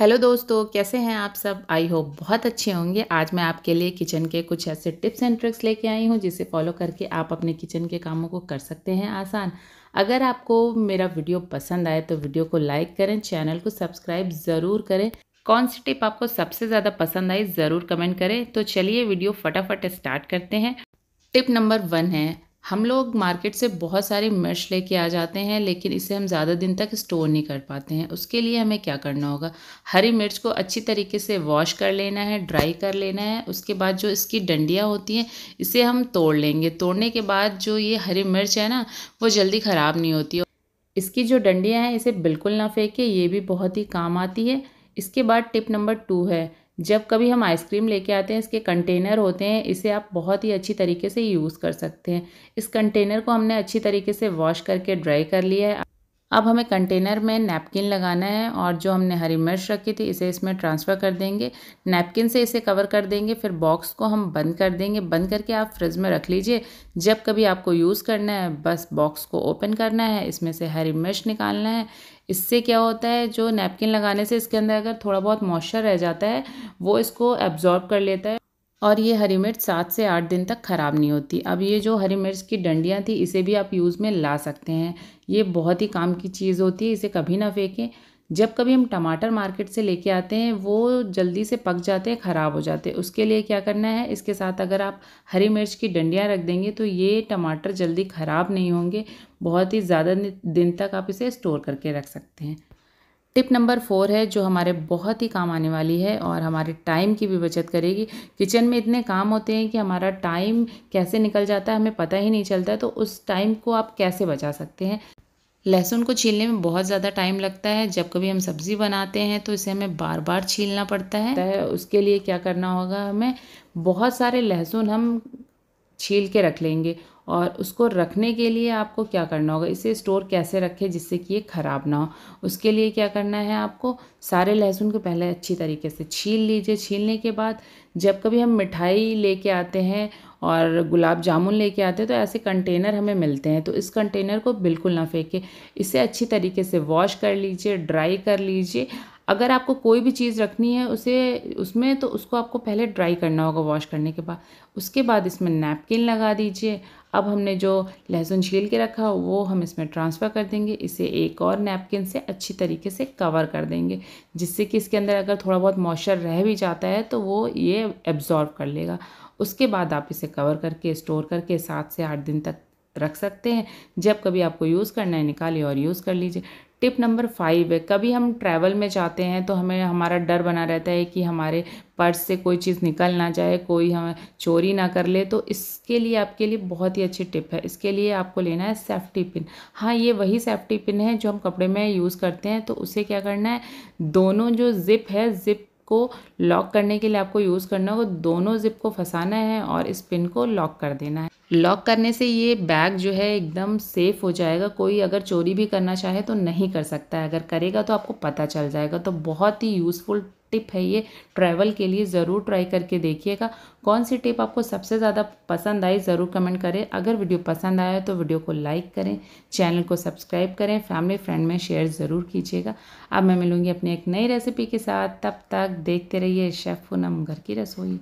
hello दोस्तों कैसे हैं आप सब आई होप बहुत अच्छे होंगे आज मैं आपके लिए किचन के कुछ ऐसे टिप्स एंड ट्रिक्स लेके आई हूँ जिसे फॉलो करके आप अपने किचन के कामों को कर सकते हैं आसान अगर आपको मेरा वीडियो पसंद आए तो वीडियो को लाइक करें चैनल को सब्सक्राइब ज़रूर करें कौन सी टिप आपको सबसे ज़्यादा पसंद आई ज़रूर कमेंट करें तो चलिए वीडियो फटाफट स्टार्ट करते हैं टिप नंबर वन है हम लोग मार्केट से बहुत सारे मिर्च लेके आ जाते हैं लेकिन इसे हम ज़्यादा दिन तक स्टोर नहीं कर पाते हैं उसके लिए हमें क्या करना होगा हरी मिर्च को अच्छी तरीके से वॉश कर लेना है ड्राई कर लेना है उसके बाद जो इसकी डंडियाँ होती हैं इसे हम तोड़ लेंगे तोड़ने के बाद जो ये हरी मिर्च है ना वो जल्दी ख़राब नहीं होती इसकी जो डंडियाँ हैं इसे बिल्कुल ना फेंके ये भी बहुत ही काम आती है इसके बाद टिप नंबर टू है जब कभी हम आइसक्रीम लेके आते हैं इसके कंटेनर होते हैं इसे आप बहुत ही अच्छी तरीके से यूज़ कर सकते हैं इस कंटेनर को हमने अच्छी तरीके से वॉश करके ड्राई कर लिया है अब हमें कंटेनर में नैपकिन लगाना है और जो हमने हरी मिर्च रखी थी इसे इसमें ट्रांसफ़र कर देंगे नैपकिन से इसे कवर कर देंगे फिर बॉक्स को हम बंद कर देंगे बंद करके आप फ्रिज में रख लीजिए जब कभी आपको यूज़ करना है बस बॉक्स को ओपन करना है इसमें से हरी मिर्च निकालना है इससे क्या होता है जो नैपकिन लगाने से इसके अंदर अगर थोड़ा बहुत मॉइस्चर रह जाता है वो इसको एब्जॉर्ब कर लेता है और ये हरी मिर्च सात से आठ दिन तक ख़राब नहीं होती अब ये जो हरी मिर्च की डंडियाँ थी इसे भी आप यूज़ में ला सकते हैं ये बहुत ही काम की चीज़ होती है इसे कभी ना फेंकें जब कभी हम टमाटर मार्केट से लेके आते हैं वो जल्दी से पक जाते हैं ख़राब हो जाते हैं उसके लिए क्या करना है इसके साथ अगर आप हरी मिर्च की डंडियाँ रख देंगे तो ये टमाटर जल्दी ख़राब नहीं होंगे बहुत ही ज़्यादा दिन तक आप इसे स्टोर करके रख सकते हैं टिप नंबर फोर है जो हमारे बहुत ही काम आने वाली है और हमारे टाइम की भी बचत करेगी किचन में इतने काम होते हैं कि हमारा टाइम कैसे निकल जाता है हमें पता ही नहीं चलता तो उस टाइम को आप कैसे बचा सकते हैं लहसुन को छीलने में बहुत ज़्यादा टाइम लगता है जब कभी हम सब्ज़ी बनाते हैं तो इसे हमें बार बार छीलना पड़ता है तो उसके लिए क्या करना होगा हमें बहुत सारे लहसुन हम छील के रख लेंगे और उसको रखने के लिए आपको क्या करना होगा इसे स्टोर कैसे रखें जिससे कि ये ख़राब ना हो उसके लिए क्या करना है आपको सारे लहसुन को पहले अच्छी तरीके से छील लीजिए छीलने के बाद जब कभी हम मिठाई लेके आते हैं और गुलाब जामुन लेके आते हैं तो ऐसे कंटेनर हमें मिलते हैं तो इस कंटेनर को बिल्कुल ना फेंके इसे अच्छी तरीके से वॉश कर लीजिए ड्राई कर लीजिए अगर आपको कोई भी चीज़ रखनी है उसे उसमें तो उसको आपको पहले ड्राई करना होगा वॉश करने के बाद उसके बाद इसमें नैपकिन लगा दीजिए अब हमने जो लहसुन छील के रखा वो हम इसमें ट्रांसफ़र कर देंगे इसे एक और नैपकिन से अच्छी तरीके से कवर कर देंगे जिससे कि इसके अंदर अगर थोड़ा बहुत मॉइस्चर रह भी जाता है तो वो ये एब्ज़ॉर्व कर लेगा उसके बाद आप इसे कवर करके स्टोर करके सात से आठ दिन तक रख सकते हैं जब कभी आपको यूज़ करना है निकालिए और यूज़ कर लीजिए टिप नंबर फाइव है कभी हम ट्रैवल में जाते हैं तो हमें हमारा डर बना रहता है कि हमारे पर्स से कोई चीज़ निकल ना जाए कोई हम चोरी ना कर ले तो इसके लिए आपके लिए बहुत ही अच्छी टिप है इसके लिए आपको लेना है सेफ्टी पिन हाँ ये वही सेफ्टी पिन है जो हम कपड़े में यूज़ करते हैं तो उसे क्या करना है दोनों जो जिप है जिप को लॉक करने के लिए आपको यूज़ करना होगा दोनों ज़िप को फंसाना है और इस पिन को लॉक कर देना है लॉक करने से ये बैग जो है एकदम सेफ़ हो जाएगा कोई अगर चोरी भी करना चाहे तो नहीं कर सकता है अगर करेगा तो आपको पता चल जाएगा तो बहुत ही यूज़फुल टिप है ये ट्रैवल के लिए ज़रूर ट्राई करके देखिएगा कौन सी टिप आपको सबसे ज़्यादा पसंद आई ज़रूर कमेंट करें अगर वीडियो पसंद आया तो वीडियो को लाइक करें चैनल को सब्सक्राइब करें फैमिली फ्रेंड में शेयर ज़रूर कीजिएगा अब मैं मिलूँगी अपनी एक नई रेसिपी के साथ तब तक देखते रहिए शेफ़ पूनम घर की रसोई